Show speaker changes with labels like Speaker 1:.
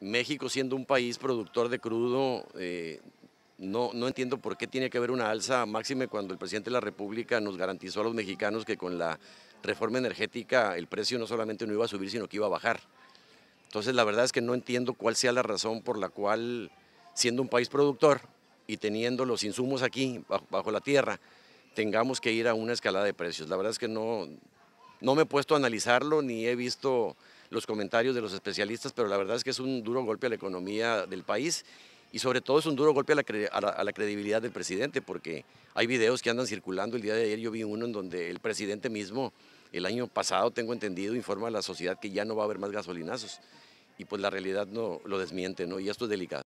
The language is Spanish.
Speaker 1: México siendo un país productor de crudo, eh, no, no entiendo por qué tiene que haber una alza máxima cuando el presidente de la República nos garantizó a los mexicanos que con la reforma energética el precio no solamente no iba a subir, sino que iba a bajar. Entonces la verdad es que no entiendo cuál sea la razón por la cual, siendo un país productor y teniendo los insumos aquí, bajo, bajo la tierra, tengamos que ir a una escalada de precios. La verdad es que no, no me he puesto a analizarlo ni he visto los comentarios de los especialistas, pero la verdad es que es un duro golpe a la economía del país y sobre todo es un duro golpe a la, credibilidad del presidente, porque hay videos que andan circulando. El día de ayer yo vi uno en donde el presidente mismo, el año pasado, tengo entendido, informa a la sociedad que ya no va a haber más gasolinazos. Y pues la realidad no lo desmiente, ¿no? Y esto es delicado.